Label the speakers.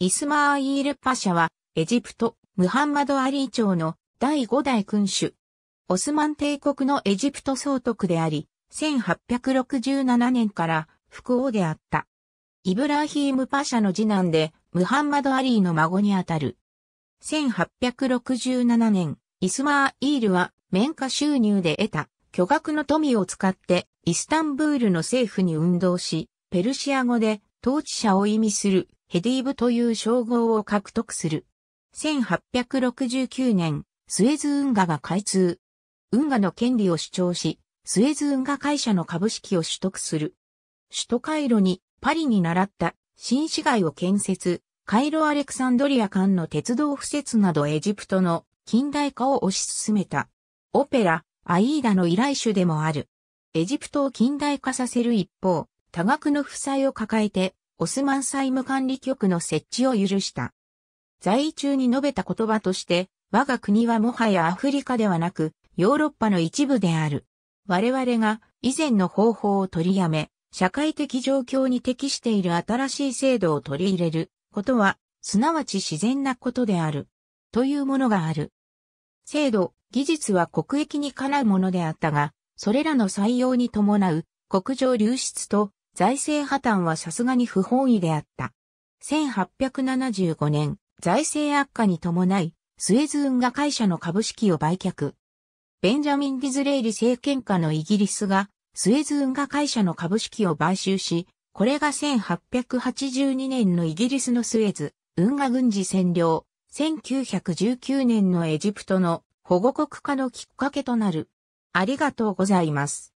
Speaker 1: イスマーイールパシャは、エジプト、ムハンマド・アリー朝の第5代君主。オスマン帝国のエジプト総督であり、1867年から副王であった。イブラヒーム・パシャの次男で、ムハンマド・アリーの孫にあたる。1867年、イスマーイールは、綿花収入で得た巨額の富を使って、イスタンブールの政府に運動し、ペルシア語で統治者を意味するヘディーブという称号を獲得する。1869年、スエズ運河が開通。運河の権利を主張し、スエズ運河会社の株式を取得する。首都カイロに、パリに習った新市街を建設、カイロ・アレクサンドリア間の鉄道敷設などエジプトの近代化を推し進めた。オペラ、アイーダの依頼主でもある。エジプトを近代化させる一方、多額の負債を抱えてオスマン債務管理局の設置を許した。在位中に述べた言葉として、我が国はもはやアフリカではなく、ヨーロッパの一部である。我々が以前の方法を取りやめ、社会的状況に適している新しい制度を取り入れることは、すなわち自然なことである。というものがある。制度、技術は国益にかなうものであったが、それらの採用に伴う国情流出と財政破綻はさすがに不本意であった。1875年、財政悪化に伴い、スエズ運河会社の株式を売却。ベンジャミン・ディズレイリ政権下のイギリスが、スエズ運河会社の株式を買収し、これが1882年のイギリスのスエズ、運河軍事占領、1919年のエジプトの保護国化のきっかけとなる。ありがとうございます。